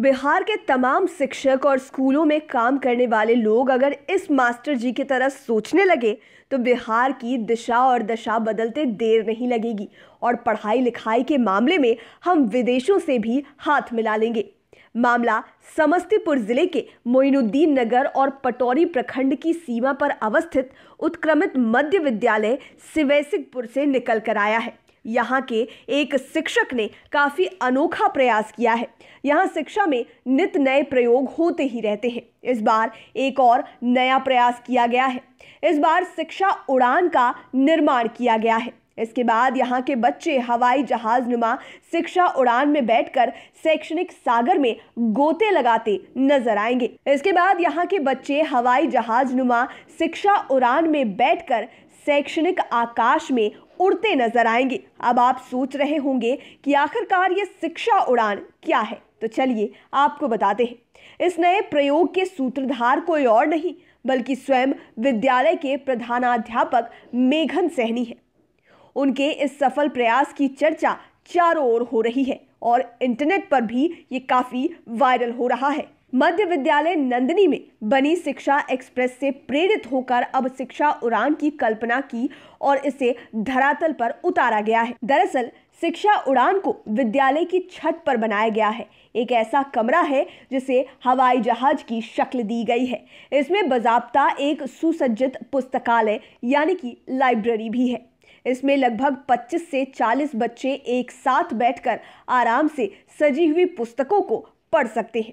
बिहार के तमाम शिक्षक और स्कूलों में काम करने वाले लोग अगर इस मास्टर जी की तरह सोचने लगे तो बिहार की दिशा और दशा बदलते देर नहीं लगेगी और पढ़ाई लिखाई के मामले में हम विदेशों से भी हाथ मिला लेंगे मामला समस्तीपुर जिले के मोइनुद्दीन नगर और पटौरी प्रखंड की सीमा पर अवस्थित उत्क्रमित मध्य विद्यालय सिवैसिकपुर से निकल कर आया है यहाँ के एक शिक्षक ने काफ़ी अनोखा प्रयास किया है यहाँ शिक्षा में नित नए प्रयोग होते ही रहते हैं इस बार एक और नया प्रयास किया गया है इस बार शिक्षा उड़ान का निर्माण किया गया है इसके बाद यहाँ के बच्चे हवाई जहाज नुमा शिक्षा उड़ान में बैठकर शैक्षणिक सागर में गोते लगाते नजर आएंगे इसके बाद यहाँ के बच्चे हवाई जहाज नुमा शिक्षा उड़ान में बैठकर शैक्षणिक आकाश में उड़ते नजर आएंगे अब आप सोच रहे होंगे कि आखिरकार ये शिक्षा उड़ान क्या है तो चलिए आपको बताते हैं इस नए प्रयोग के सूत्रधार कोई और नहीं बल्कि स्वयं विद्यालय के प्रधानाध्यापक मेघन सहनी है उनके इस सफल प्रयास की चर्चा चारों ओर हो रही है और इंटरनेट पर भी ये काफ़ी वायरल हो रहा है मध्य विद्यालय नंदनी में बनी शिक्षा एक्सप्रेस से प्रेरित होकर अब शिक्षा उड़ान की कल्पना की और इसे धरातल पर उतारा गया है दरअसल शिक्षा उड़ान को विद्यालय की छत पर बनाया गया है एक ऐसा कमरा है जिसे हवाई जहाज की शक्ल दी गई है इसमें बजाबता एक सुसज्जित पुस्तकालय यानी कि लाइब्रेरी भी है इसमें लगभग 25 से 40 बच्चे एक साथ बैठकर आराम से सजी हुई पुस्तकों को पढ़ सकते हैं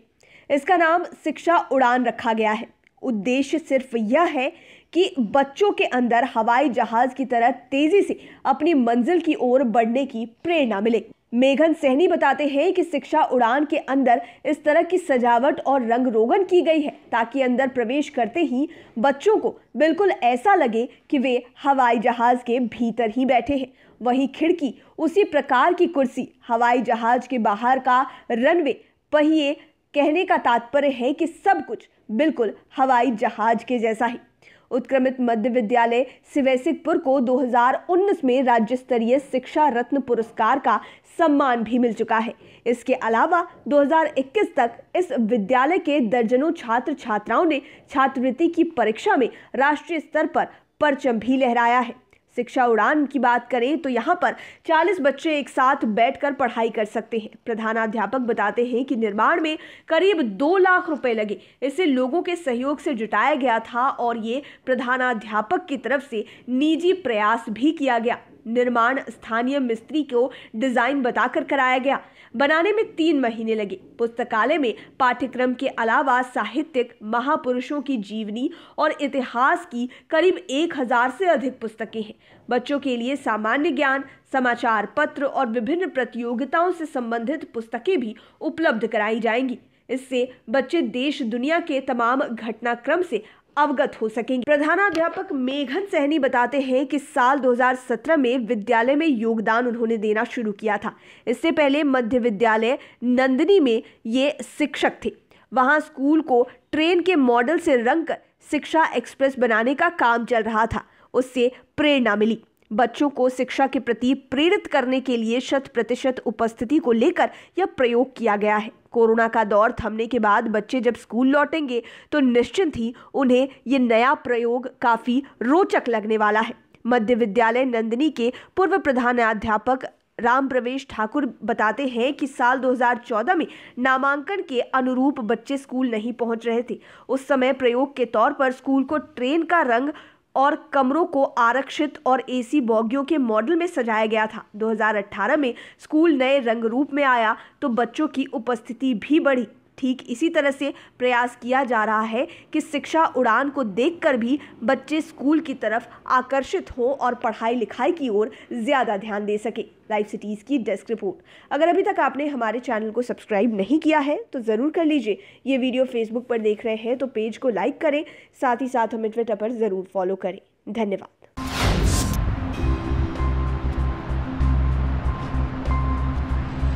इसका नाम शिक्षा उड़ान रखा गया है उद्देश्य सिर्फ यह है कि बच्चों के अंदर हवाई जहाज की तरह तेजी से अपनी मंजिल की ओर बढ़ने की प्रेरणा मिले मेघन सहनी बताते हैं कि शिक्षा उड़ान के अंदर इस तरह की सजावट और रंग रोगन की गई है ताकि अंदर प्रवेश करते ही बच्चों को बिल्कुल ऐसा लगे कि वे हवाई जहाज के भीतर ही बैठे हैं वही खिड़की उसी प्रकार की कुर्सी हवाई जहाज के बाहर का रनवे पहिए कहने का तात्पर्य है कि सब कुछ बिल्कुल हवाई जहाज के जैसा ही उत्क्रमित मध्य विद्यालय सिवैसिकपुर को 2019 में राज्य स्तरीय शिक्षा रत्न पुरस्कार का सम्मान भी मिल चुका है इसके अलावा 2021 तक इस विद्यालय के दर्जनों छात्र छात्राओं ने छात्रवृत्ति की परीक्षा में राष्ट्रीय स्तर पर परचम भी लहराया है शिक्षा उड़ान की बात करें तो यहाँ पर 40 बच्चे एक साथ बैठकर पढ़ाई कर सकते हैं प्रधानाध्यापक बताते हैं कि निर्माण में करीब दो लाख रुपए लगे इसे लोगों के सहयोग से जुटाया गया था और ये प्रधानाध्यापक की तरफ से निजी प्रयास भी किया गया निर्माण स्थानीय मिस्त्री को डिजाइन बताकर कराया गया बनाने में तीन महीने लगे पुस्तकालय में पाठ्यक्रम के अलावा साहित्यिक महापुरुषों की जीवनी और इतिहास की करीब एक हजार से अधिक पुस्तकें हैं बच्चों के लिए सामान्य ज्ञान समाचार पत्र और विभिन्न प्रतियोगिताओं से संबंधित पुस्तकें भी उपलब्ध कराई जाएंगी इससे बच्चे देश दुनिया के तमाम घटनाक्रम से अवगत हो सकेंगे प्रधानाध्यापक मेघन सहनी बताते हैं कि साल 2017 में विद्यालय में योगदान उन्होंने देना शुरू किया था इससे पहले मध्य विद्यालय नंदनी में ये शिक्षक थे वहाँ स्कूल को ट्रेन के मॉडल से रंग कर शिक्षा एक्सप्रेस बनाने का काम चल रहा था उससे प्रेरणा मिली बच्चों को शिक्षा के प्रति प्रेरित करने के लिए शत प्रतिशत उपस्थिति को लेकर यह प्रयोग किया गया है कोरोना का दौर थमने के बाद बच्चे जब स्कूल लौटेंगे तो निश्चिंत ही उन्हें ये नया प्रयोग काफ़ी रोचक लगने वाला है मध्य विद्यालय नंदिनी के पूर्व प्रधानाध्यापक राम प्रवेश ठाकुर बताते हैं कि साल 2014 में नामांकन के अनुरूप बच्चे स्कूल नहीं पहुंच रहे थे उस समय प्रयोग के तौर पर स्कूल को ट्रेन का रंग और कमरों को आरक्षित और एसी बॉगियों के मॉडल में सजाया गया था 2018 में स्कूल नए रंग रूप में आया तो बच्चों की उपस्थिति भी बढ़ी ठीक इसी तरह से प्रयास किया जा रहा है कि शिक्षा उड़ान को देखकर भी बच्चे स्कूल की तरफ आकर्षित हो और पढ़ाई लिखाई की ओर ज़्यादा ध्यान दे सके लाइव सिटीज़ की डेस्क रिपोर्ट अगर अभी तक आपने हमारे चैनल को सब्सक्राइब नहीं किया है तो ज़रूर कर लीजिए ये वीडियो फेसबुक पर देख रहे हैं तो पेज को लाइक करें साथ ही साथ हमें ट्विटर पर ज़रूर फॉलो करें धन्यवाद